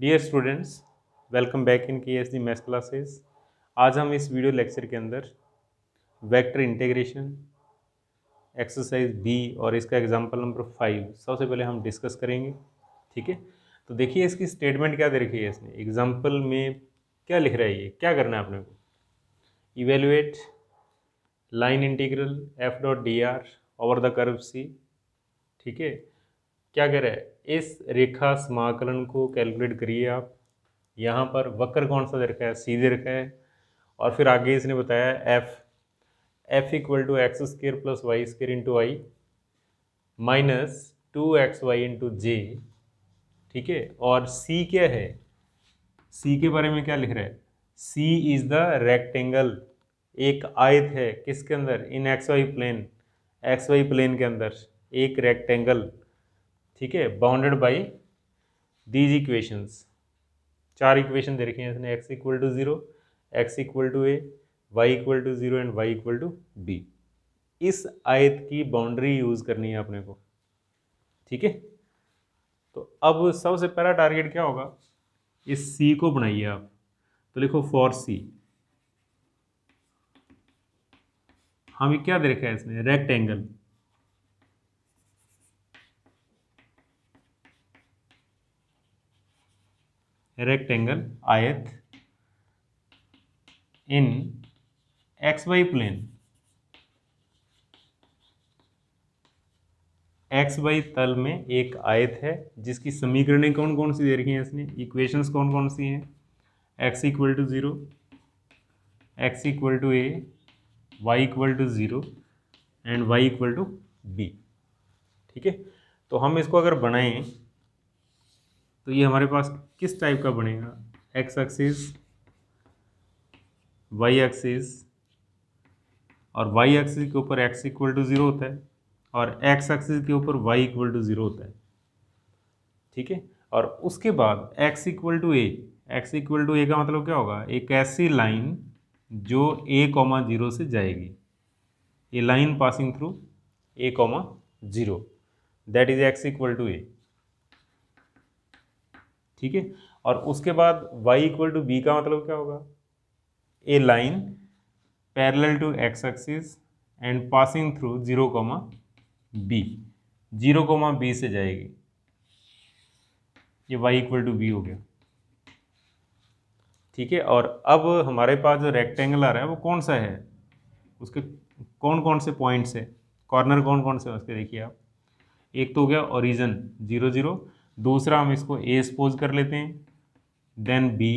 Dear students welcome back in K S D math classes आज हम इस video lecture के अंदर वेक्टर इंटीग्रेशन एक्सरसाइज बी और इसका एग्जांपल नंबर फाइव सबसे पहले हम डिस्कस करेंगे ठीक है तो देखिए इसकी स्टेटमेंट क्या दे रखी है इसने एग्जांपल में क्या लिख रहा है ये क्या करना है आपने को evaluate line integral F dot D R over the curve C ठीक है क्या कह रहे हैं इस रेखा समाकलन को कैलकुलेट करिए आप यहाँ पर वक्र कौन सा रखा है सीधे रखा है और फिर आगे इसने बताया F F equal to X square plus Y square into I minus two X Y into J ठीक है और सी क्या है सी के बारे में क्या लिख रहा है सी इज़ द रेक्टेंगल एक आयत है किसके अंदर in X Y plane X Y plane के अंदर एक रेक्टेंगल ठीक है बाउंडेड बाई दीज इक्वेशंस चार इक्वेशन दे रखे हैं इसने X equal to zero X equal to A Y equal to zero and Y equal to B इस आयत की बाउंड्री यूज़ करनी है अपने को ठीक है तो अब सबसे पहला टारगेट क्या होगा इस सी को बनाइए आप तो लिखो फॉर सी हमें क्या दे रखा है इसने एंगल रेक्टेंगल आयत in X Y plane X Y तल में एक आयत है जिसकी समीकरणें कौन कौन सी दे रखी हैं इसने इक्वेशंस कौन कौन सी हैं X equal to zero X equal to A Y equal to zero and Y equal to B ठीक है तो हम इसको अगर बनाएं तो ये हमारे पास किस टाइप का बनेगा एक्स एक्सिस वाई एक्सिस और वाई एक्सिस के ऊपर एक्स इक्वल टू ज़ीरो होता है और एक्स एक्सिस के ऊपर वाई इक्वल टू ज़ीरो होता है ठीक है और उसके बाद X equal to A X equal to A का मतलब क्या होगा एक ऐसी लाइन जो ए कॉमा ज़ीरो से जाएगी A line passing through A comma zero that is X equal to A ठीक है और उसके बाद y इक्वल टू बी का मतलब क्या होगा A line parallel to X axis and passing through zero comma B zero comma B से जाएगी ये y इक्वल टू बी हो गया ठीक है और अब हमारे पास जो रेक्टेंगल आ रहा है वो कौन सा है उसके कौन कौन से पॉइंट्स है कॉर्नर कौन कौन से उसके देखिए आप एक तो हो गया ओरिजन जीरो जीरो दूसरा हम इसको ए सपोज कर लेते हैं then B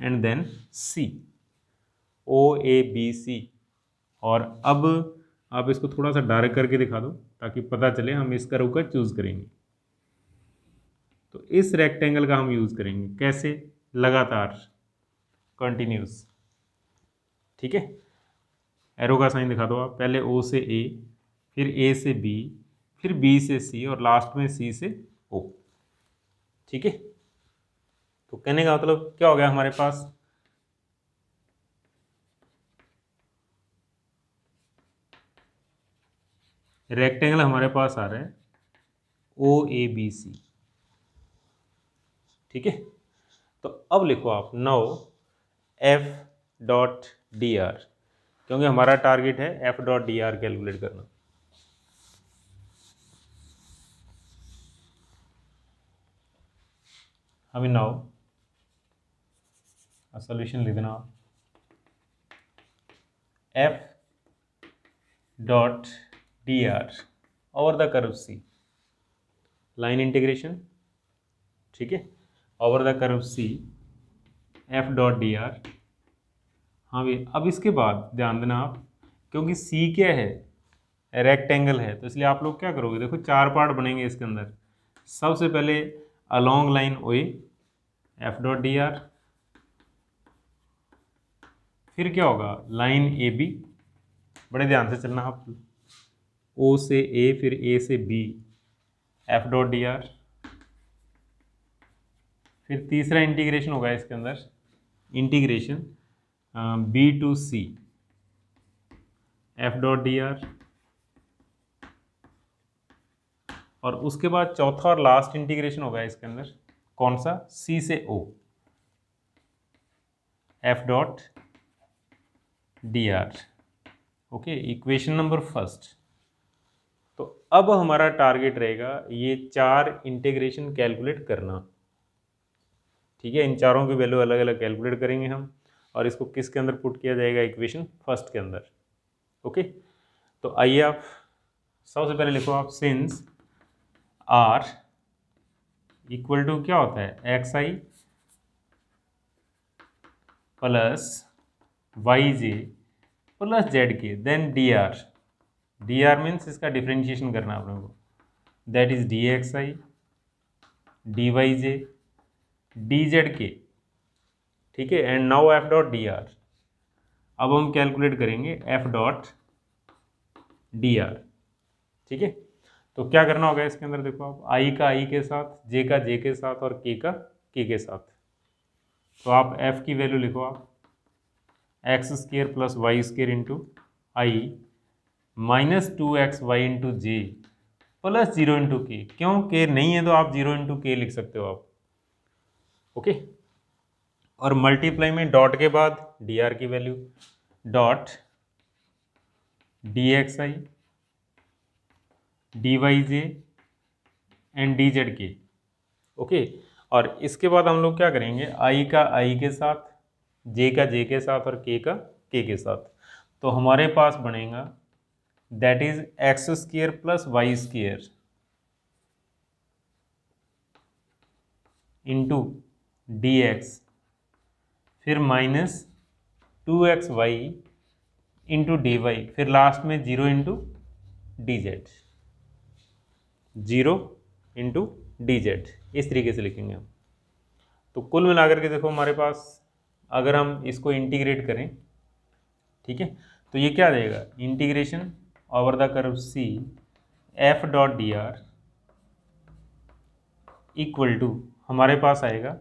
and then C O A B C और अब आप इसको थोड़ा सा डार्क करके दिखा दो ताकि पता चले हम इसका रोकर चूज़ करेंगे तो इस रेक्टेंगल का हम यूज़ करेंगे कैसे लगातार कंटिन्यूस ठीक है एरो का साइन दिखा दो आप पहले ओ से ए फिर ए से बी फिर बी से सी और लास्ट में सी से ओ ठीक है तो कहने का मतलब क्या हो गया हमारे पास रेक्टेंगल हमारे पास आ रहे हैं ओ ए बी सी ठीक है तो अब लिखो आप now F dot D R क्योंकि हमारा टारगेट है F dot D R calculate करना हमें now a solution लिख देना f dot dr over the curve c line integration ठीक है over the curve c f dot dr हाँ भाई अब इसके बाद ध्यान देना आप क्योंकि c क्या है रेक्टेंगल है तो इसलिए आप लोग क्या करोगे देखो चार पार्ट बनेंगे इसके अंदर सबसे पहले along line O A F dot D R फिर क्या होगा लाइन ए बी बड़े ध्यान से चलना आप ओ से ए फिर ए से B F dot D R फिर तीसरा इंटीग्रेशन होगा इसके अंदर integration B to C F dot D R और उसके बाद चौथा और लास्ट इंटीग्रेशन होगा इसके अंदर कौन सा सी से O F dot D R okay equation number first तो अब हमारा टारगेट रहेगा ये चार इंटीग्रेशन कैलकुलेट करना ठीक है इन चारों की वैल्यू अलग अलग कैलकुलेट करेंगे हम और इसको किसके अंदर पुट किया जाएगा इक्वेशन फर्स्ट के अंदर ओके तो आइए आप सबसे पहले लिखो आप सिंस आर इक्वल टू क्या होता है X I plus Y J plus Z K then D R D R means इसका डिफ्रेंशिएशन करना आप लोगों को that is D x I D Y J D Z K ठीक है and now F dot D R अब हम calculate करेंगे एफ डॉट डी आर ठीक है तो क्या करना होगा इसके अंदर देखो आप आई का आई के साथ जे का जे के साथ और के का के के साथ तो आप एफ की वैल्यू लिखो आप X square plus Y square into I minus two X Y into J plus zero into K क्यों के नहीं है तो आप जीरो इंटू के लिख सकते हो आप ओके और मल्टीप्लाई में डॉट के बाद डी आर की value dot D x I D Y J and D Z के ओके और इसके बाद हम लोग क्या करेंगे आई का आई के साथ जे का जे के साथ और के का के के साथ तो हमारे पास बनेगा that is X square plus Y square into D x फिर minus two X Y into D Y फिर लास्ट में zero into D Z zero into D Z इस तरीके से लिखेंगे हम तो कुल मिलाकर के देखो हमारे पास अगर हम इसको इंटीग्रेट करें ठीक है तो ये क्या देगा integration over the curve C F dot D R equal to हमारे पास आएगा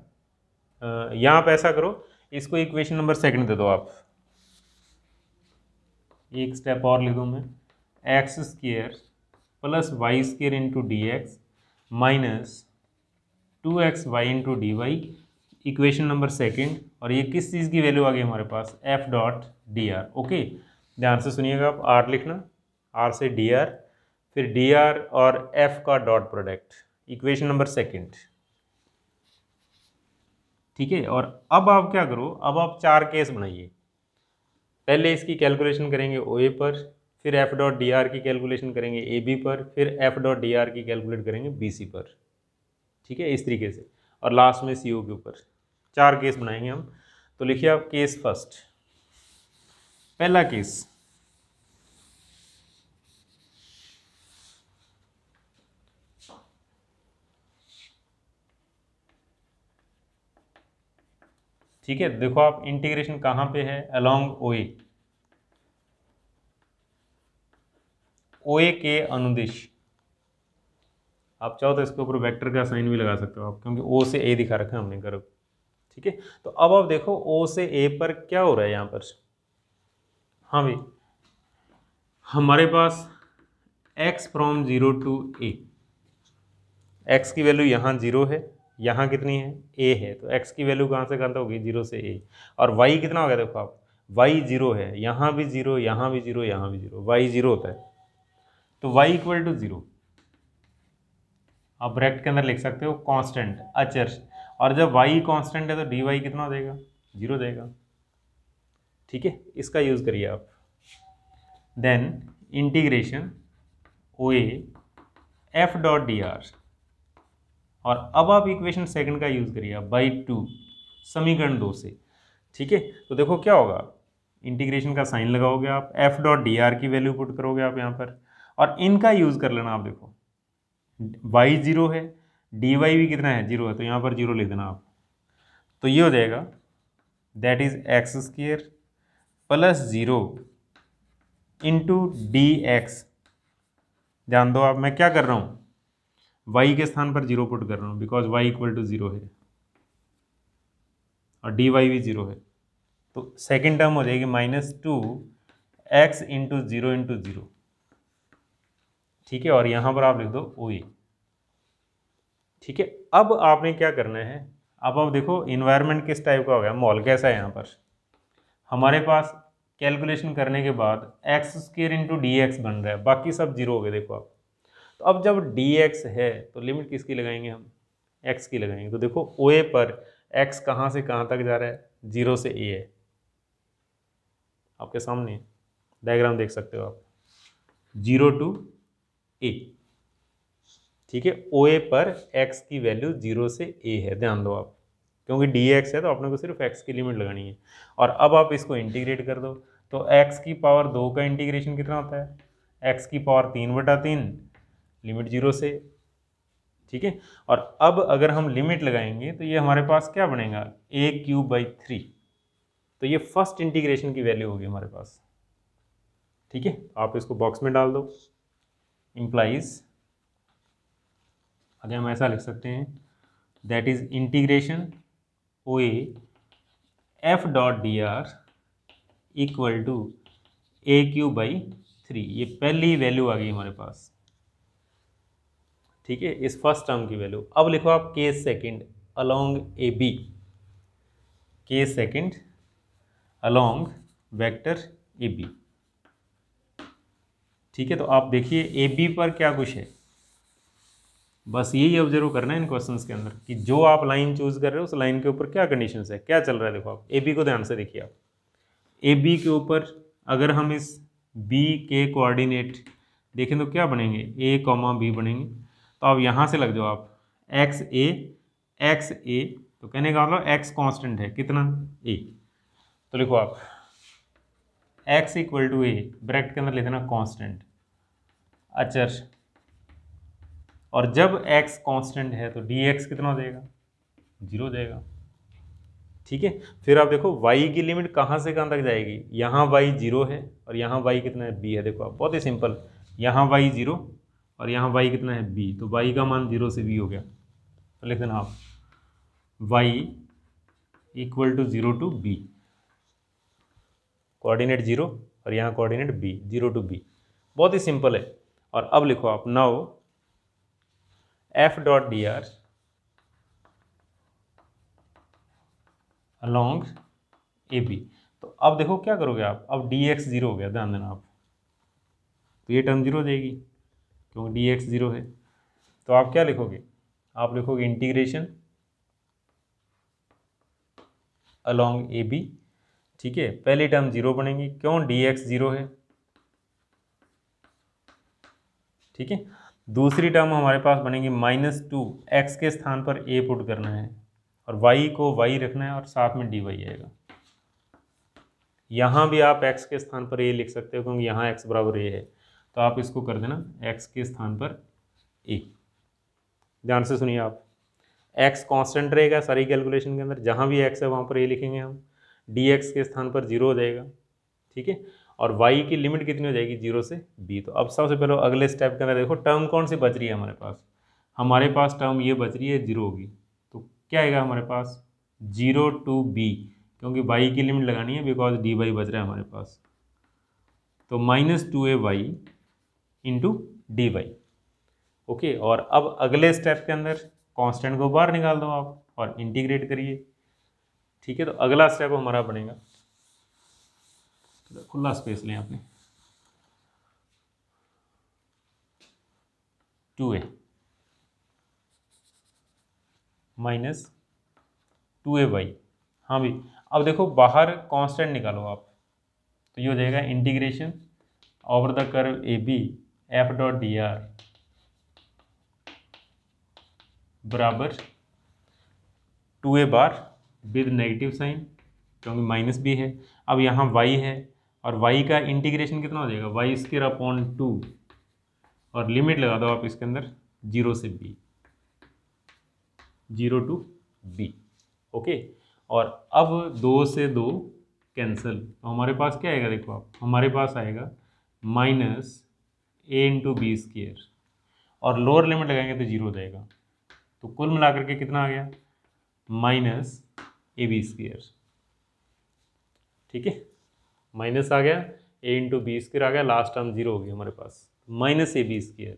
यहाँ पर ऐसा करो इसको इक्वेशन नंबर सेकंड दे दो आप एक स्टेप और लिख दूँ मैं X square plus Y square into D X minus two X Y into D Y equation number second और ये किस चीज़ की वैल्यू आ गई हमारे पास F dot D R okay ध्यान से सुनिएगा आप आर लिखना आर से डी आर फिर डी आर और एफ का dot product equation number second ठीक है और अब आप क्या करो अब आप चार केस बनाइए पहले इसकी कैलकुलेशन करेंगे ओ ए पर फिर एफ डॉट डी आर की कैलकुलेशन करेंगे ए बी पर फिर एफ डॉट डी आर की कैलकुलेट करेंगे बी सी पर ठीक है इस तरीके से और लास्ट में सी ओ के ऊपर चार केस बनाएंगे हम तो लिखिए आप केस फर्स्ट पहला केस ठीक है देखो आप इंटीग्रेशन कहाँ पे है अलोंग ओ ए ओ के अनुदिश आप चाहो तो इसके ऊपर वेक्टर का साइन भी लगा सकते हो आप क्योंकि ओ से ए दिखा रखा है हमने गर्व ठीक है तो अब आप देखो ओ से ए पर क्या हो रहा है यहाँ पर हाँ भाई हमारे पास X from zero to A X की वैल्यू यहाँ जीरो है यहाँ कितनी है ए है तो एक्स की वैल्यू कहाँ से कहाँ तक होगी जीरो से ए और वाई कितना हो गया देखो आप वाई जीरो है यहाँ भी जीरो यहाँ भी जीरो यहाँ भी जीरो वाई जीरो होता है तो वाई इक्वल टू ज़ीरो आप ब्रैकेट के अंदर लिख सकते हो कांस्टेंट अचर और जब वाई कांस्टेंट है तो डी वाई कितना देगा जीरो देगा ठीक है इसका यूज़ करिए आप then integration O A F dot D R और अब आप इक्वेशन सेकंड का यूज़ करिए आप बाई टू समीकरण दो से ठीक है तो देखो क्या होगा इंटीग्रेशन का साइन लगाओगे आप एफ डॉट डी आर की वैल्यू पुट करोगे आप यहाँ पर और इनका यूज़ कर लेना आप देखो वाई ज़ीरो है डी वाई भी कितना है जीरो है तो यहाँ पर जीरो लिख देना आप तो ये हो जाएगा that is X square plus zero into D X जान दो आप मैं क्या कर रहा हूँ वाई के स्थान पर जीरो पुट कर रहा हूँ because Y equal to zero है और डी वाई भी ज़ीरो है तो सेकेंड टर्म हो जाएगी minus two X into zero into zero ठीक है और यहाँ पर आप लिख दो ओ e। ठीक है अब आपने क्या करना है अब आप देखो इन्वायरमेंट किस टाइप का हो गया मॉल कैसा है यहाँ पर हमारे पास कैलकुलेशन करने के बाद X square into D X बन रहा है बाकी सब जीरो हो गए देखो आप तो अब जब डी एक्स है तो लिमिट किसकी लगाएंगे हम एक्स की लगाएंगे तो देखो ओ ए पर एक्स कहाँ से कहाँ तक जा रहा है जीरो से ए है आपके सामने डायग्राम देख सकते हो आप जीरो टू ए ठीक है ओ ए पर एक्स की वैल्यू जीरो से ए है ध्यान दो आप क्योंकि डी एक्स है तो आपने को सिर्फ एक्स की लिमिट लगानी है और अब आप इसको इंटीग्रेट कर दो तो एक्स की पावर दो का इंटीग्रेशन कितना होता है एक्स की पावर तीन बटा तीन लिमिट जीरो से ठीक है और अब अगर हम लिमिट लगाएंगे तो ये हमारे पास क्या बनेगा ए क्यूब बाई थ्री तो ये फर्स्ट इंटीग्रेशन की वैल्यू होगी हमारे पास ठीक है आप इसको बॉक्स में डाल दो इम्प्लाइज आगे हम ऐसा लिख सकते हैं that is integration O A F dot D R equal to A cube by three ये पहली वैल्यू आ गई हमारे पास ठीक है इस फर्स्ट टर्म की वैल्यू अब लिखो आप के सेकंड अलोंग ए बी के second along vector A B ठीक है तो आप देखिए ए बी पर क्या कुछ है बस यही ऑब्जर्व करना है इन क्वेश्चन के अंदर कि जो आप लाइन चूज कर रहे हो उस लाइन के ऊपर क्या कंडीशन है क्या चल रहा है देखो आप ए बी को ध्यान से देखिए आप ए बी के ऊपर अगर हम इस बी के कोऑर्डिनेट देखें तो क्या बनेंगे ए कॉमा बी बनेंगे तो आप यहाँ से लग जाओ आप एक्स ए एक्स ए तो कहने का मतलब एक्स कॉन्स्टेंट है कितना ए तो लिखो आप X equal to A bracket के अंदर ले देना कॉन्स्टेंट अचर और जब x कांस्टेंट है तो dx कितना देगा जीरो देगा ठीक है फिर आप देखो y की लिमिट कहाँ से कहाँ तक जाएगी यहाँ y जीरो है और यहाँ y कितना है b है देखो आप बहुत ही सिंपल यहाँ y जीरो और यहाँ y कितना है b तो y का मान जीरो से b हो गया तो लिख देना आप y equal to zero to B coordinate zero और यहाँ coordinate B zero to B बहुत ही सिंपल है और अब लिखो आप now F dot D R along A B तो अब देखो क्या करोगे आप अब डी एक्स जीरो हो गया ध्यान देना आप तो ये टर्म जीरो देगी क्योंकि डी एक्स जीरो है तो आप क्या लिखोगे आप लिखोगे इंटीग्रेशन अलोंग ए बी ठीक है पहली टर्म जीरो बनेंगी क्यों डी एक्स जीरो है ठीक है दूसरी टर्म हमारे पास बनेगी माइनस टू एक्स के स्थान पर ए पुट करना है और वाई को वाई रखना है और साथ में डी वाई आएगा यहाँ भी आप एक्स के स्थान पर ए लिख सकते हो क्योंकि यहाँ एक्स बराबर ए है तो आप इसको कर देना एक्स के स्थान पर ए ध्यान से सुनिए आप एक्स कॉन्स्टेंट रहेगा सारी कैलकुलेशन के अंदर जहाँ भी एक्स है वहाँ पर ए लिखेंगे हम डी एक्स के स्थान पर जीरो हो जाएगा ठीक है और वाई की लिमिट कितनी हो जाएगी जीरो से बी तो अब सबसे पहले अगले स्टेप के अंदर देखो टर्म कौन सी बच रही है हमारे पास हमारे पास टर्म ये बच रही है जीरो होगी तो क्या आएगा हमारे पास जीरो टू बी क्योंकि वाई की लिमिट लगानी है बिकॉज डी वाई बच रहा है हमारे पास तो minus two A Y into D Y okay और अब अगले स्टेप के अंदर कांस्टेंट को बाहर निकाल दो आप और इंटीग्रेट करिए ठीक है तो अगला स्टेप हमारा बनेगा तो खुला स्पेस लें आपने two A minus two A by हाँ भी अब देखो बाहर कांस्टेंट निकालो आप तो ये हो जाएगा integration over the curve A B F dot D R बराबर two A bar with negative sign क्योंकि माइनस भी है अब यहाँ वाई है और वाई का इंटीग्रेशन कितना हो जाएगा वाई स्केयर अपॉन टू और लिमिट लगा दो आप इसके अंदर जीरो से B zero to B okay और अब दो से दो कैंसिल तो हमारे पास क्या आएगा देखो आप हमारे पास आएगा minus A into B square और लोअर लिमिट लगाएंगे तो जीरो हो जाएगा तो कुल मिलाकर के कितना आ गया माइनस ए बी स्केयर ठीक है माइनस आ गया ए इंटू बी स्क्र आ गया लास्ट टर्म जीरो गया हमारे पास माइनस ए बी स्क्र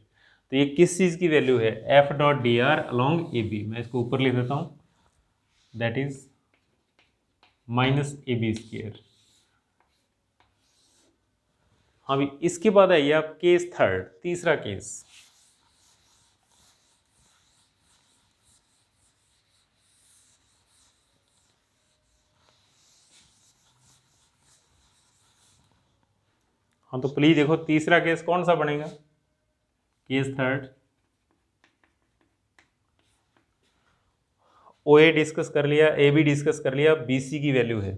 तो ये किस चीज़ की वैल्यू है F dot D R along A B मैं इसको ऊपर लिख देता हूँ that is minus A B square हाँ भाई इसके बाद आइए आप केस थर्ड तीसरा केस हाँ तो प्लीज देखो तीसरा केस कौन सा बनेगा case third O A discuss कर लिया ए बी डिस्कस कर लिया बी सी की वैल्यू है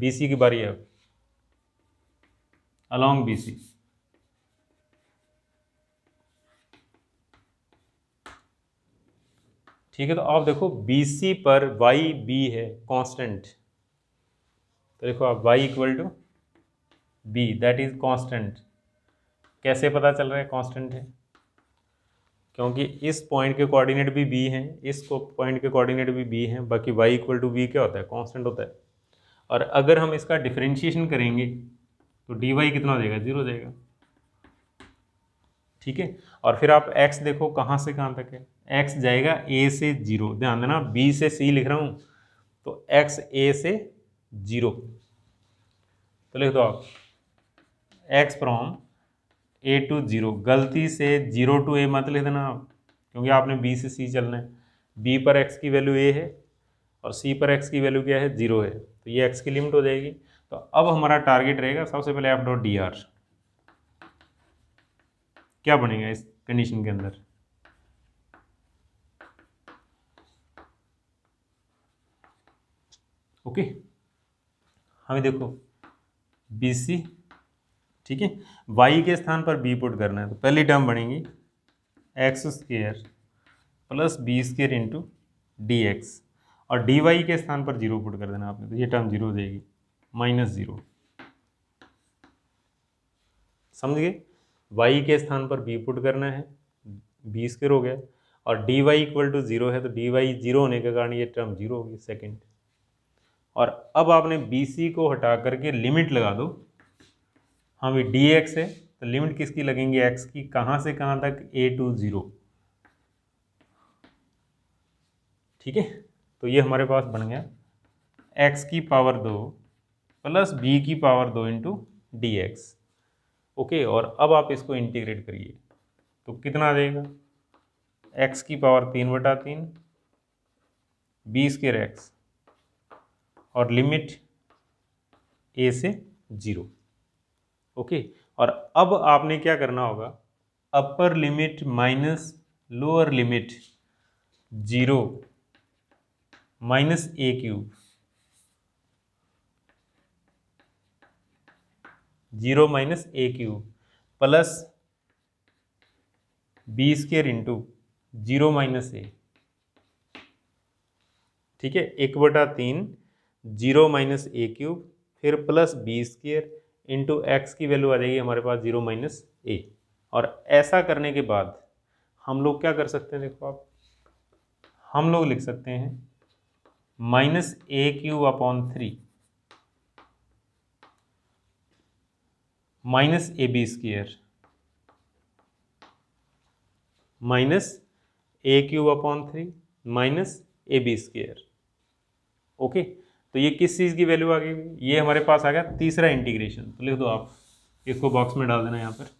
बी सी की बारी है अलॉन्ग बी सी ठीक है तो आप देखो बी सी पर वाई बी है कांस्टेंट तो देखो आप Y equal to B that is constant कैसे पता चल रहा है कांस्टेंट है क्योंकि इस पॉइंट के कोऑर्डिनेट भी बी हैं इस पॉइंट के कोऑर्डिनेट भी बी हैं बाकी वाई इक्वल टू बी क्या होता है कांस्टेंट होता है और अगर हम इसका डिफ्रेंशिएशन करेंगे तो डी वाई कितना हो जाएगा जीरो जाएगा ठीक है और फिर आप एक्स देखो कहाँ से कहाँ तक है एक्स जाएगा ए से जीरो ध्यान देना बी से सी लिख रहा हूँ तो एक्स ए से जीरो तो लिख दो आप X from A to zero गलती से जीरो टू ए मत ले देना आप क्योंकि आपने बी से सी चलना है बी पर एक्स की वैल्यू ए है और सी पर एक्स की वैल्यू क्या है जीरो है तो ये एक्स की लिमिट हो जाएगी तो अब हमारा टारगेट रहेगा सबसे पहले एफ डॉट डी आर क्या बनेगा इस कंडीशन के अंदर ओके हमें देखो बी सी ठीक है वाई के स्थान पर बी पुट करना है तो पहली टर्म बनेगी X square plus B square into D X और डी वाई के स्थान पर जीरो पुट कर देना आपने तो ये टर्म जीरो देगी माइनस जीरो समझ गए वाई के स्थान पर बी पुट करना है बी स्केयर हो गया और D y equal to zero है तो डी वाई जीरो होने के कारण ये टर्म जीरो होगी सेकेंड और अब आपने बी सी को हटा करके लिमिट लगा दो हाँ भाई डी एक्स है तो लिमिट किसकी लगेंगे एक्स की कहाँ से कहाँ तक ए टू ज़ीरो ठीक है तो ये हमारे पास बन गया एक्स की पावर दो प्लस बी की पावर दो इंटू डी एक्स ओके और अब आप इसको इंटीग्रेट करिए तो कितना देगा एक्स की पावर तीन बटा तीन बी स्केर एक्स और लिमिट ए से ज़ीरो ओके और अब आपने क्या करना होगा upper limit minus lower limit zero minus a cube zero minus a cube plus B square into zero minus a ठीक है एक बटा तीन जीरो माइनस ए क्यूब फिर plus B square into x की वैल्यू आ जाएगी हमारे पास जीरो माइनस ए और ऐसा करने के बाद हम लोग क्या कर सकते हैं देखो आप हम लोग लिख सकते हैं minus a cube upon three minus A B square minus a cube upon three minus A B square okay तो ये किस चीज़ की वैल्यू आ गई ये हमारे पास आ गया तीसरा इंटीग्रेशन तो लिख दो आप इसको बॉक्स में डाल देना यहाँ पर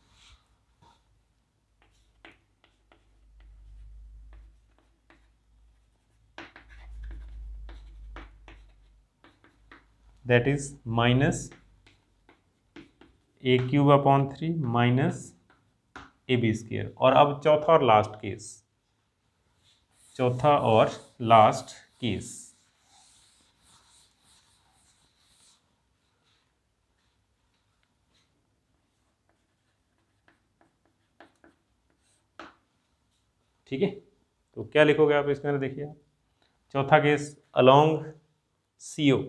that is minus a cube upon three minus A b square और अब चौथा और लास्ट केस चौथा और लास्ट केस ठीक है तो क्या लिखोगे आप इसके अंदर देखिए चौथा केस अलोंग सीओ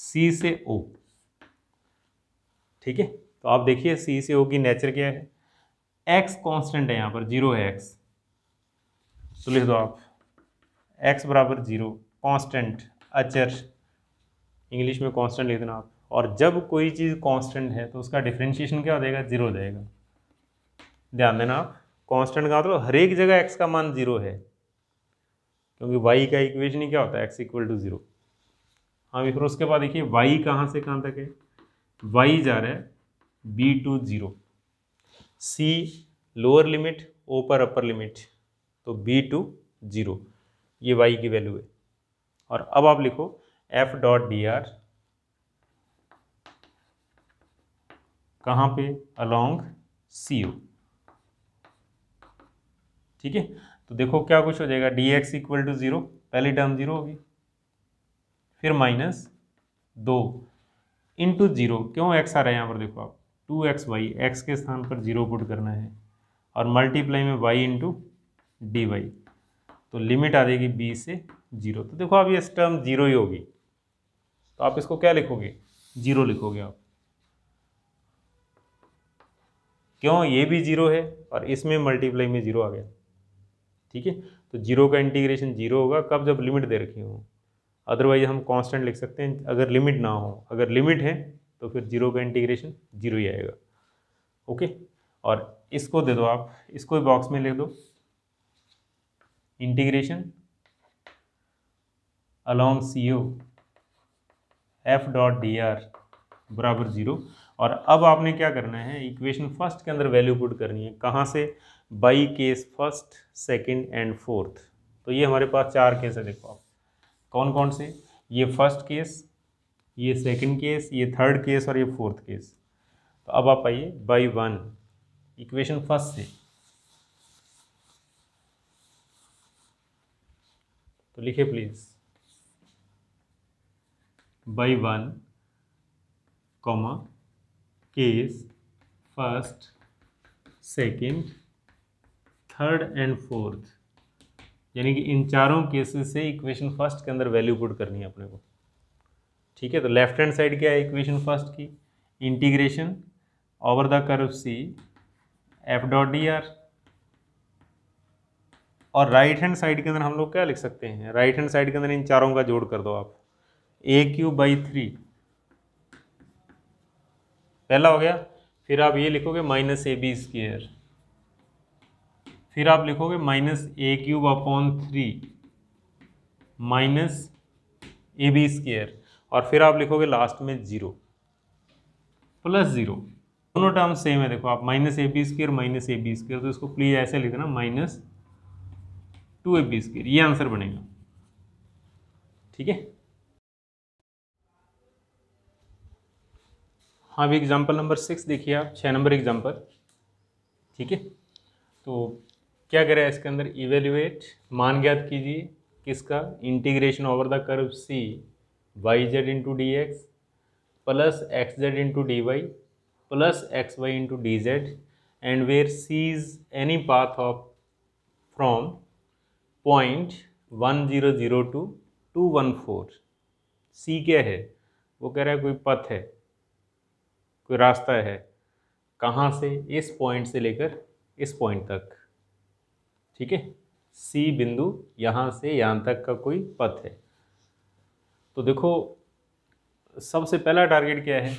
सी से ओ ठीक है तो आप देखिए सी से ओ की नेचर क्या है एक्स कांस्टेंट है यहां पर जीरो है एक्स तो लिख दो आप एक्स बराबर जीरो कांस्टेंट अचर इंग्लिश में कांस्टेंट लिख देना आप और जब कोई चीज़ कांस्टेंट है तो उसका डिफ्रेंशिएशन क्या हो जाएगा जीरो जाएगा ध्यान देना आप कांस्टेंट का मतलब हर एक जगह एक्स का मान जीरो है क्योंकि वाई का इक्वेशन ही क्या होता है एक्स इक्वल टू जीरो हाँ फिर उसके बाद देखिए वाई कहाँ से कहाँ तक है वाई जा रहा है b to zero c lower limit o पर अपर लिमिट तो बी टू जीरो ये वाई की वैल्यू है और अब आप लिखो एफ डॉट डी आर कहाँ पे अलोंग सी ओ ठीक है तो देखो क्या कुछ हो जाएगा d x equal to zero पहली टर्म ज़ीरो होगी फिर माइनस दो इंटू ज़ीरो क्यों एक्स आ रहा है यहाँ पर देखो आप टू एक्स वाई एक्स के स्थान पर ज़ीरो पुट करना है और मल्टीप्लाई में वाई इंटू डी वाई तो लिमिट आ जाएगी बी से जीरो तो देखो आप ये टर्म जीरो ही होगी तो आप इसको क्या लिखोगे जीरो लिखोगे आप क्यों ये भी जीरो है और इसमें मल्टीप्लाई में जीरो आ गया ठीक है तो जीरो का इंटीग्रेशन जीरो होगा कब जब लिमिट दे रखी हो अदरवाइज हम कांस्टेंट लिख सकते हैं अगर लिमिट ना हो अगर लिमिट है तो फिर जीरो का इंटीग्रेशन जीरो ही आएगा ओके और इसको दे दो आप इसको बॉक्स में लिख दो integration along c o F dot D R बराबर ज़ीरो और अब आपने क्या करना है इक्वेशन फर्स्ट के अंदर वैल्यू पुट करनी है कहाँ से by case first second and fourth तो ये हमारे पास चार केस है देखो आप कौन कौन से ये फर्स्ट केस ये सेकंड केस ये थर्ड केस और ये फोर्थ केस तो अब आप आइए बाई वन इक्वेशन फर्स्ट से तो लिखे please by one comma case first second, third and fourth यानी कि इन चारों केसेस से इक्वेशन फर्स्ट के अंदर वैल्यू पुट करनी है अपने को ठीक है तो लेफ्ट हैंड साइड क्या है इक्वेशन फर्स्ट की integration over the curve C F dot D R और राइट हैंड साइड के अंदर हम लोग क्या लिख सकते हैं राइट हैंड साइड के अंदर इन चारों का जोड़ कर दो आप ए क्यू बाई थ्री पहला हो गया फिर आप ये लिखोगे माइनस ए बी स्केयर फिर आप लिखोगे minus a cube upon three minus A b square और फिर आप लिखोगे लास्ट में ज़ीरो प्लस ज़ीरो दोनों टर्म सेम है देखो आप माइनस ए बी स्केयर माइनस ए बी स्केयर तो इसको प्लीज़ ऐसे लिखना minus two a b square ये आंसर बनेगा ठीक है हाँ अभी एग्जाम्पल नंबर सिक्स देखिए आप छः नंबर एग्जाम्पल ठीक है तो क्या करें इसके अंदर इवेल्युएट मान ज्ञात कीजिए किसका integration over the curve c y z into D x plus x z into D y plus x Y into D z and where c is any path of from point one zero zero to two one four c क्या है वो कह रहा है कोई पथ है कोई रास्ता है कहाँ से इस पॉइंट से लेकर इस पॉइंट तक ठीक है सी बिंदु यहाँ से यहाँ तक का कोई पथ है तो देखो सबसे पहला टारगेट क्या है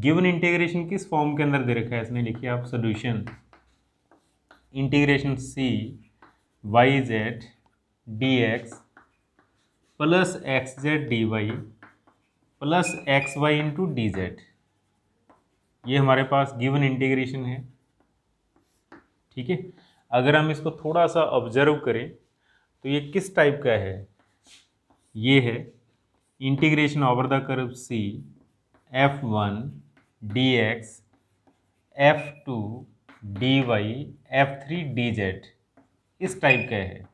गिवन इंटीग्रेशन किस फॉर्म के अंदर दे रखा है इसने लिखिए आप solution integration c y z d x plus x z d y plus x Y into D z ये हमारे पास गिवन इंटीग्रेशन है ठीक है अगर हम इसको थोड़ा सा ऑब्जर्व करें तो ये किस टाइप का है ये है integration over the curve C f one d x f two d y f three d Z इस टाइप का है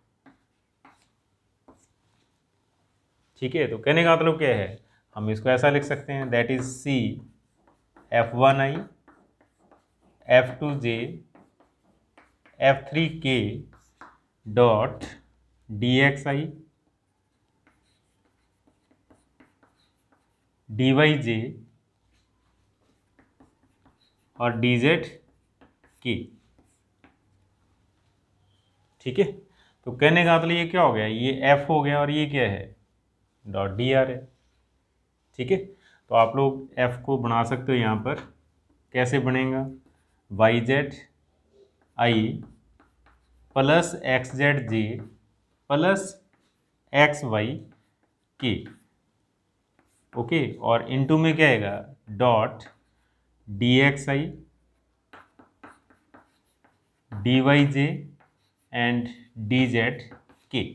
ठीक है तो कहने का मतलब क्या है हम इसको ऐसा लिख सकते हैं that is c f one i f two j f three k dot D x I D Y j और डी जेड के ठीक है तो कहने का मतलब ये क्या हो गया ये एफ हो गया और ये क्या है डॉट डी आर है ठीक है तो आप लोग एफ़ को बना सकते हो यहाँ पर कैसे बनेगा y z i plus x z j plus x y k okay और इनटू में क्या आएगा dot D x I D Y J and D Z के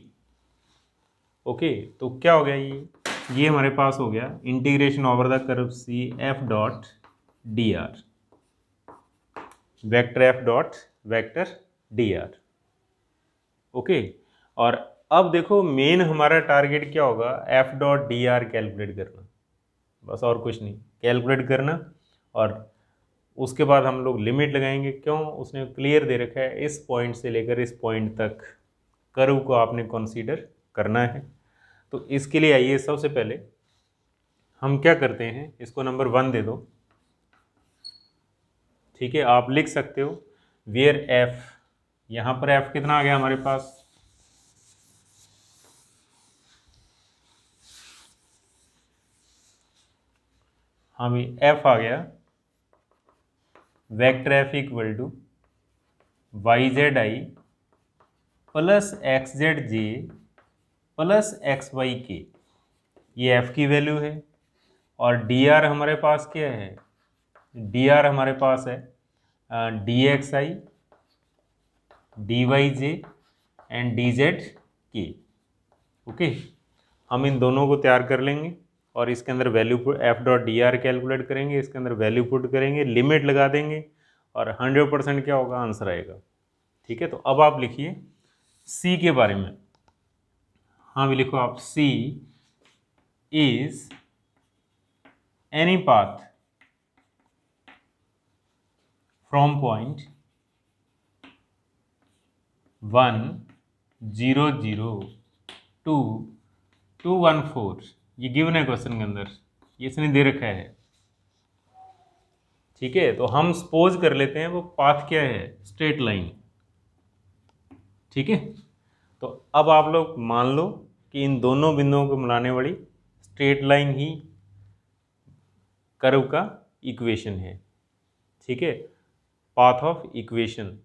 ओके तो क्या हो गया ये ये हमारे पास हो गया integration over the curve C F dot D r vector f dot vector d are okay और अब देखो मेन हमारा टारगेट क्या होगा f dot D R calculate करना बस और कुछ नहीं कैलकुलेट करना और उसके बाद हम लोग लिमिट लगाएंगे क्यों उसने क्लियर दे रखा है इस पॉइंट से लेकर इस पॉइंट तक कर्व को आपने कंसीडर करना है तो इसके लिए आइए सबसे पहले हम क्या करते हैं इसको नंबर वन दे दो ठीक है आप लिख सकते हो वेयर एफ यहाँ पर एफ कितना आ गया हमारे पास हाँ भाई एफ आ गया vector f equal to y z i plus x z j plus x y k ये एफ़ की वैल्यू है और डी आर हमारे पास क्या है डी आर हमारे पास है d x I D Y J and D Z के ओके हम इन दोनों को तैयार कर लेंगे और इसके अंदर value f dot D R calculate करेंगे इसके अंदर वैल्यू पुट करेंगे लिमिट लगा देंगे और हंड्रेड परसेंट क्या होगा आंसर आएगा ठीक है तो अब आप लिखिए सी के बारे में हाँ भी लिखो आप C is any path from point one zero zero to two one four ये गिवन है क्वेश्चन के अंदर ये इसने दे रखा है ठीक है तो हम सपोज कर लेते हैं वो पाथ क्या है स्ट्रेट लाइन ठीक है तो अब आप लोग मान लो कि इन दोनों बिंदुओं को मिलाने वाली स्ट्रेट लाइन ही कर्व का इक्वेशन है ठीक है पाथ ऑफ इक्वेशन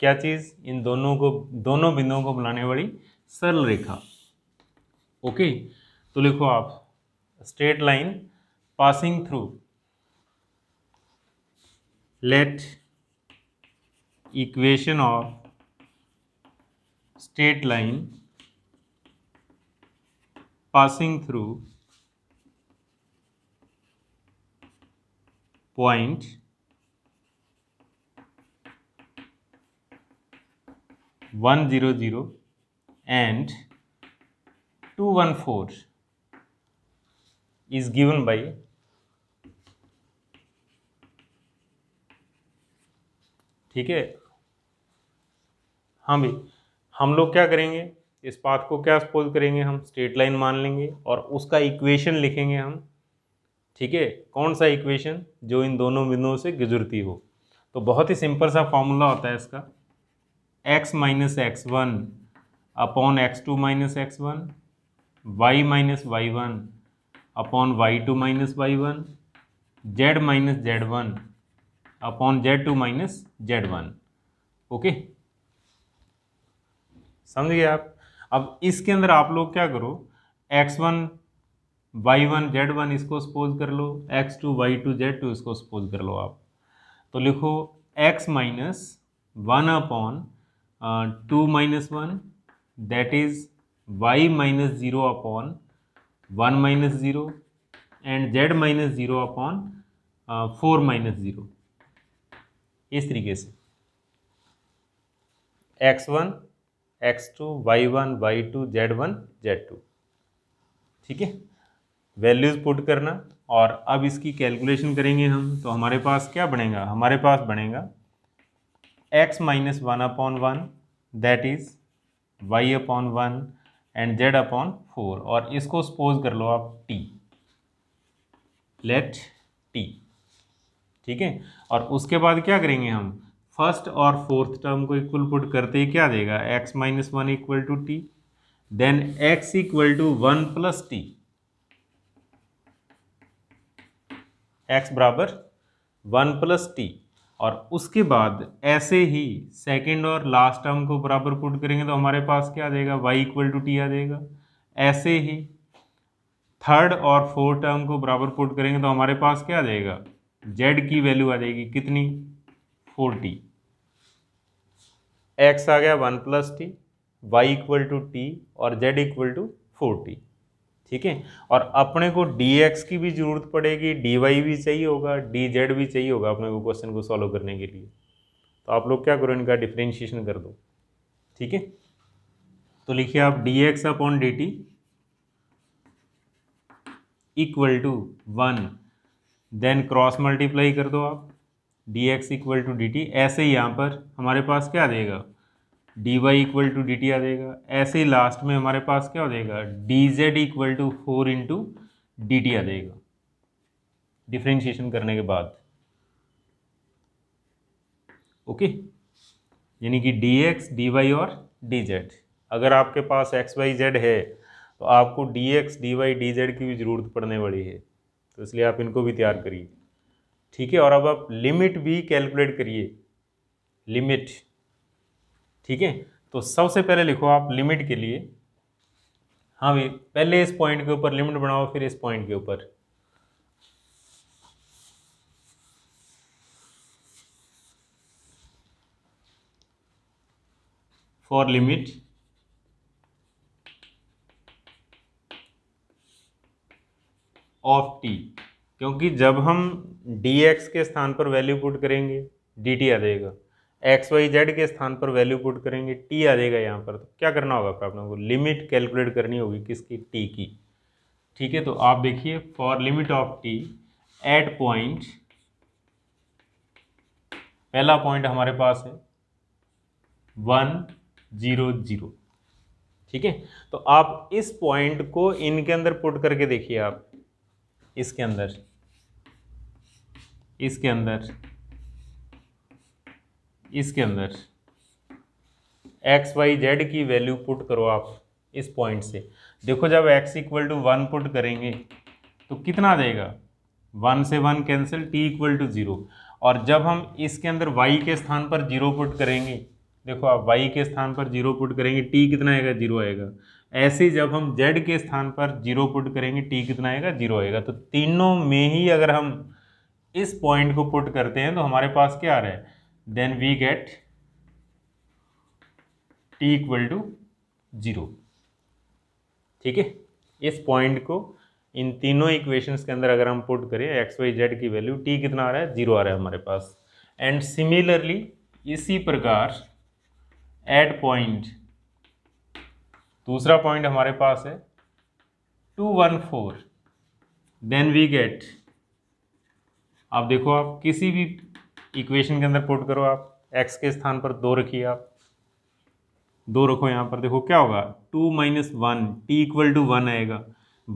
क्या चीज़ इन दोनों को दोनों बिंदुओं को मिलाने वाली सरल रेखा ओके तो लिखो आप straight line passing through let equation of straight line passing through point one zero zero and two one four is given by ठीक है हाँ भाई हम लोग क्या करेंगे इस पाथ को क्या सपोज करेंगे हम स्ट्रेट लाइन मान लेंगे और उसका इक्वेशन लिखेंगे हम ठीक है कौन सा इक्वेशन जो इन दोनों बिंदुओं से गुजरती हो तो बहुत ही सिंपल सा फॉर्मूला होता है इसका x minus x one upon x two minus x one y minus y one upon y two minus y one z minus z one upon z two minus z one okay समझ गए आप अब इसके अंदर आप लोग क्या करो x one y one z one इसको सपोज कर लो x two y two z two इसको सपोज कर लो आप तो लिखो x minus one upon two minus one that is y minus zero upon one minus zero and z minus zero upon four minus zero इस तरीके से x one x two y one y two z one z two ठीक है values put करना और अब इसकी calculation करेंगे हम तो हमारे पास क्या बनेगा हमारे पास बनेगा x minus one upon one that is y upon one and z upon four और इसको सपोज कर लो आप टी लेट टी ठीक है और उसके बाद क्या करेंगे हम फर्स्ट और फोर्थ टर्म को इक्वल पुट करते ही क्या देगा x minus one equal to t then x equal to one plus t x बराबर वन प्लस टी और उसके बाद ऐसे ही सेकेंड और लास्ट टर्म को बराबर पुट करेंगे तो हमारे पास क्या देगा y इक्वल टू टी आ जाएगा ऐसे ही थर्ड और फोर्थ टर्म को बराबर पुट करेंगे तो हमारे पास क्या आ जाएगा z की वैल्यू आ जाएगी कितनी फोर्टी एक्स आ गया one plus t y equal to t और z equal to four t ठीक है और अपने को डी एक्स की भी जरूरत पड़ेगी डी वाई भी चाहिए होगा डी जेड भी चाहिए होगा अपने को क्वेश्चन को सॉल्व करने के लिए तो आप लोग क्या करो इनका डिफ्रेंशिएशन कर दो ठीक है तो लिखिए आप d x upon d t equal to one then cross multiply कर दो आप d x equal to d t ऐसे ही यहाँ पर हमारे पास क्या देगा d y equal to d t आ जाएगा ऐसे ही लास्ट में हमारे पास क्या हो जाएगा d z equal to four into d t आ जाएगा डिफ्रेंशिएशन करने के बाद ओके यानी कि डी एक्स डी वाई और डी जेड अगर आपके पास एक्स वाई जेड है तो आपको d x d y d z की भी ज़रूरत पड़ने वाली है तो इसलिए आप इनको भी तैयार करिए ठीक है और अब आप लिमिट भी कैलकुलेट करिए लिमिट ठीक है तो सबसे पहले लिखो आप लिमिट के लिए हाँ भाई पहले इस पॉइंट के ऊपर लिमिट बनाओ फिर इस पॉइंट के ऊपर फॉर लिमिट ऑफ टी क्योंकि जब हम डी एक्स के स्थान पर वैल्यू पुट करेंगे डी टी आ जाएगा एक्स वाई जेड के स्थान पर वैल्यू पुट करेंगे टी आ जाएगा यहाँ पर तो क्या करना होगा फिर आप लोगों को लिमिट कैलकुलेट करनी होगी किसकी टी की ठीक है तो आप देखिए for limit of t at point पहला पॉइंट हमारे पास है वन जीरो जीरो ठीक है तो आप इस पॉइंट को इनके अंदर पुट करके देखिए आप इसके अंदर इसके अंदर इसके अंदर एक्स वाई जेड की वैल्यू पुट करो आप इस पॉइंट से देखो जब x equal to one put करेंगे तो कितना देगा वन से one cancel t equal to zero और जब हम इसके अंदर y के स्थान पर जीरो पुट करेंगे देखो आप y के स्थान पर जीरो पुट करेंगे t कितना आएगा जीरो आएगा ऐसे जब हम z के स्थान पर जीरो पुट करेंगे t कितना आएगा जीरो आएगा तो तीनों में ही अगर हम इस पॉइंट को पुट करते हैं तो हमारे पास क्या आ रहा है then we get t equal to zero ठीक है इस पॉइंट को इन तीनों इक्वेशंस के अंदर अगर हम पुट करें एक्स वाई जेड की वैल्यू टी कितना आ रहा है जीरो आ रहा है हमारे पास एंड सिमिलरली इसी प्रकार एट पॉइंट दूसरा पॉइंट हमारे पास है two one four then we get आप देखो आप किसी भी इक्वेशन के अंदर पुट करो आप एक्स के स्थान पर दो रखिए आप दो रखो यहाँ पर देखो क्या होगा two minus one t equal to one आएगा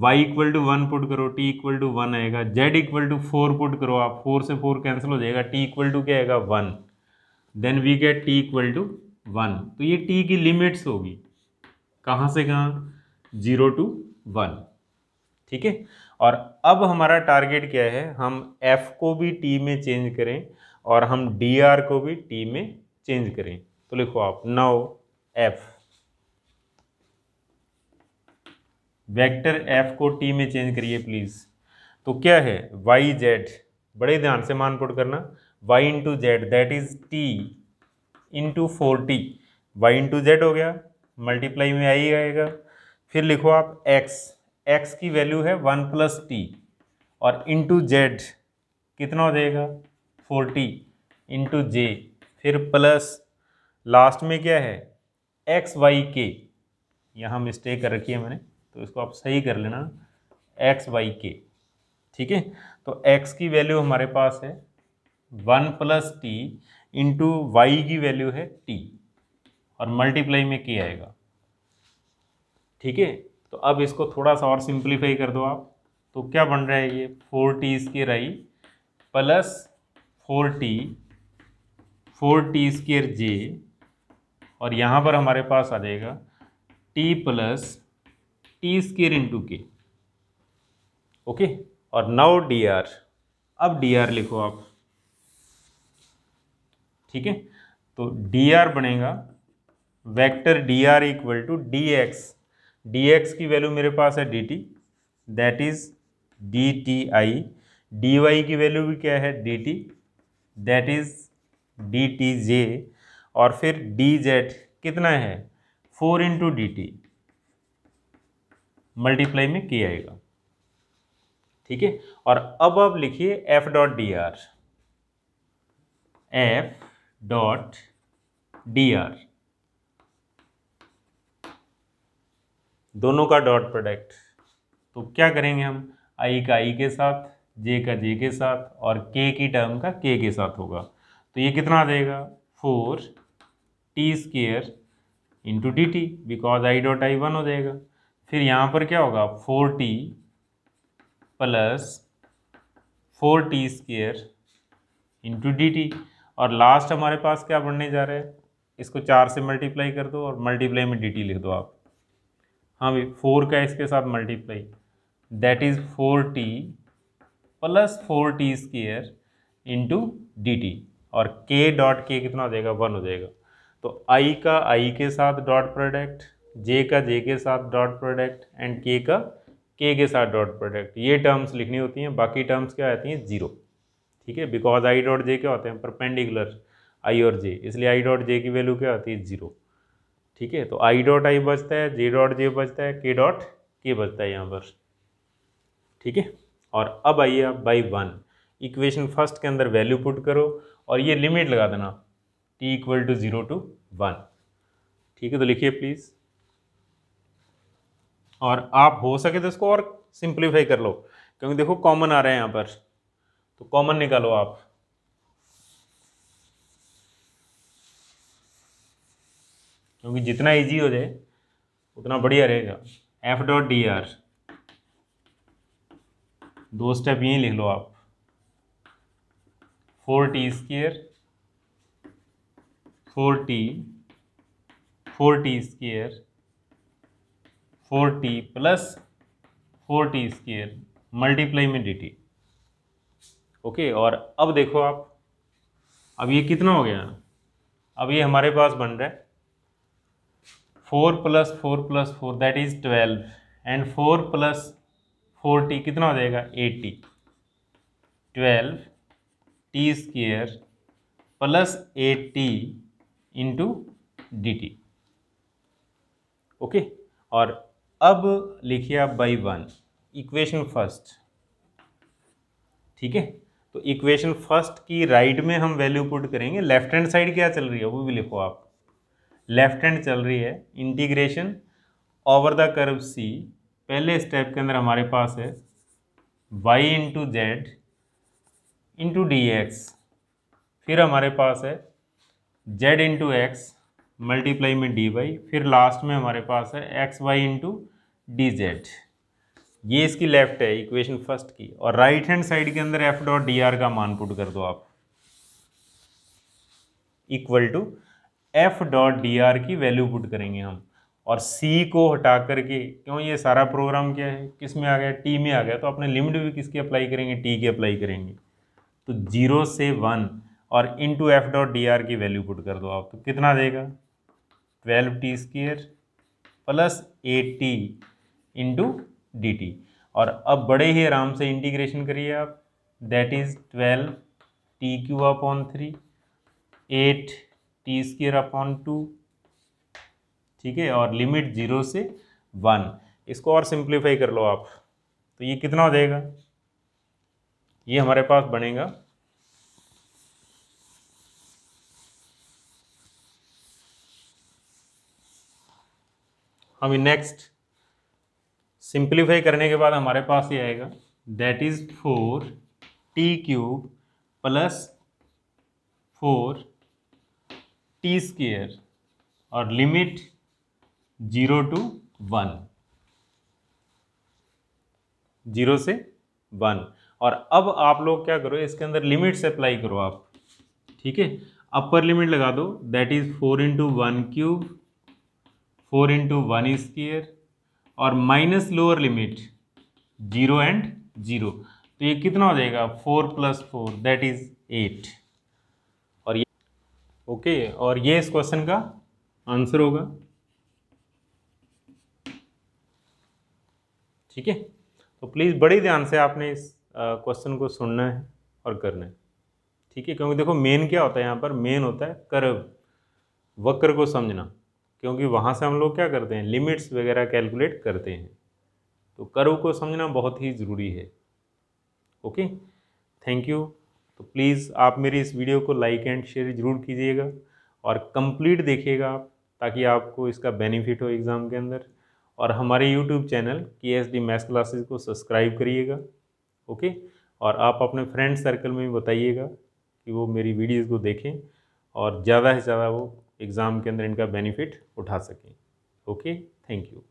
y equal to one put करो टी इक्वल टू वन आएगा z equal to four put करो आप फोर से फोर कैंसिल हो जाएगा टी इक्वल टू क्या आएगा one then we get t equal to one तो ये टी की लिमिट्स होगी कहाँ से कहाँ जीरो टू वन ठीक है और अब हमारा टारगेट क्या है हम एफ को भी टी में चेंज करें और हम डी आर को भी टी में चेंज करें तो लिखो आप नौ एफ वेक्टर एफ को टी में चेंज करिए प्लीज़ तो क्या है वाई जेड बड़े ध्यान से मान पुट करना y into z that is t into four t y into z हो गया मल्टीप्लाई में आ ही आएगा फिर लिखो आप एक्स एक्स की वैल्यू है वन प्लस टी और इंटू जेड कितना हो जाएगा फोर्टी इंटू जे फिर प्लस लास्ट में क्या है एक्स वाई के यहाँ मिस्टेक कर रखी है मैंने तो इसको आप सही कर लेना एक्स वाई के ठीक है तो एक्स की वैल्यू हमारे पास है one plus t into y की वैल्यू है टी और मल्टीप्लाई में के आएगा ठीक है तो अब इसको थोड़ा सा और सिंप्लीफाई कर दो आप तो क्या बन रहा है ये four t square i plus four t four t square j और यहाँ पर हमारे पास आ जाएगा t plus t square into k okay और नाउ डी आर अब डी आर लिखो आप ठीक है तो डी आर बनेगा vector d are equal to d x dx की वैल्यू मेरे पास है dt that is d t d y की वैल्यू भी क्या है dt that is d t j और फिर dz कितना है four into d t multiply में किया आएगा ठीक है और अब आप लिखिए f dot D r f dot D r दोनों का डॉट प्रोडक्ट तो क्या करेंगे हम आई का आई के साथ जे का जे के साथ और के की टर्म का के के साथ होगा तो ये कितना देगा four t square into d t because i dot i one हो जाएगा फिर यहाँ पर क्या होगा four t plus four t square into d t और लास्ट हमारे पास क्या बढ़ने जा रहा है इसको चार से मल्टीप्लाई कर दो और मल्टीप्लाई में डी टी लिख दो आप हाँ भाई फोर का इसके साथ multiply that is four t plus four t square into d t और के डॉट के कितना हो जाएगा वन हो जाएगा तो आई का आई के साथ डॉट प्रोडक्ट जे का जे के साथ डॉट प्रोडक्ट एंड के का के के साथ डॉट प्रोडक्ट ये टर्म्स लिखनी होती हैं बाकी टर्म्स क्या आती हैं जीरो ठीक है बिकॉज आई डॉट जे क्या होते हैं परपेंडिकुलर आई और जे इसलिए आई डॉट जे की वैल्यू क्या होती है जीरो ठीक है तो आई डॉट आई बचता है जे डॉट जे बचता है के डॉट के बचता है यहाँ पर ठीक है और अब आइए आप बाई वन इक्वेशन फर्स्ट के अंदर वैल्यू पुट करो और ये लिमिट लगा देना t equal to zero to one ठीक है तो लिखिए प्लीज़ और आप हो सके तो इसको और सिंप्लीफाई कर लो क्योंकि देखो कॉमन आ रहा है यहाँ पर तो कॉमन निकालो आप क्योंकि जितना इजी हो जाए उतना बढ़िया रहेगा एफ डॉट डी आर दो स्टेप यहीं लिख लो आप four t square four t four t square four t plus four t square multiply में डी ओके और अब देखो आप अब ये कितना हो गया अब ये हमारे पास बन रहा है four plus four plus four that is twelve and four plus forty कितना हो जाएगा eighty twelve t square plus eighty into d t okay और अब लिखिए आप बाई वन इक्वेशन फर्स्ट ठीक है तो इक्वेशन फर्स्ट की राइट right में हम वैल्यू पुट करेंगे लेफ्ट हैंड साइड क्या चल रही है वो भी लिखो आप लेफ्ट हैंड चल रही है integration over the curve c पहले स्टेप के अंदर हमारे पास है y into z into D x फिर हमारे पास है जेड इंटू एक्स मल्टीप्लाई में डी वाई फिर लास्ट में हमारे पास है x Y into D z ये इसकी लेफ्ट है इक्वेशन फर्स्ट की और राइट हैंड साइड के अंदर एफ डॉट डी आर का मान पुट कर दो आप equal to f dot D R की वैल्यू पुट करेंगे हम और सी को हटा करके क्यों ये सारा प्रोग्राम क्या है किस में आ गया टी में आ गया तो अपने लिमिट भी किसकी अप्लाई करेंगे टी की अप्लाई करेंगे तो जीरो से वन और into f dot D R की वैल्यू पुट कर दो आप तो कितना देगा twelve t square plus eight t into d t और अब बड़े ही आराम से इंटीग्रेशन करिए आप that is twelve t cube upon three eight t square upon two ठीक है और लिमिट जीरो से वन इसको और सिंप्लीफाई कर लो आप तो ये कितना हो जाएगा ये हमारे पास बनेगा हम नेक्स्ट सिंप्लीफाई करने के बाद हमारे पास ये आएगा that is four t cube plus four t square और limit zero to one zero से वन और अब आप लोग क्या करो इसके अंदर लिमिट्स अप्लाई करो आप ठीक है अपर लिमिट लगा दो that is four into one cube four into one square और minus lower limit zero and zero तो ये कितना हो जाएगा four plus four that is eight okay और ये इस क्वेश्चन का आंसर होगा ठीक है तो प्लीज़ बड़े ध्यान से आपने इस क्वेश्चन को सुनना है और करना है ठीक है क्योंकि देखो मेन क्या होता है यहाँ पर मेन होता है कर्व वक्र को समझना क्योंकि वहाँ से हम लोग क्या करते हैं लिमिट्स वगैरह कैलकुलेट करते हैं तो कर्व को समझना बहुत ही ज़रूरी है ओके थैंक यू तो प्लीज़ आप मेरी इस वीडियो को लाइक एंड शेयर ज़रूर कीजिएगा और कंप्लीट देखिएगा आप ताकि आपको इसका बेनिफिट हो एग्ज़ाम के अंदर और हमारे यूट्यूब चैनल के एस डी मैथ क्लासेज को सब्सक्राइब करिएगा ओके और आप अपने फ्रेंड सर्कल में भी बताइएगा कि वो मेरी वीडियोज़ को देखें और ज़्यादा से ज़्यादा वो एग्ज़ाम के अंदर इनका बेनिफिट उठा सकें ओके थैंक यू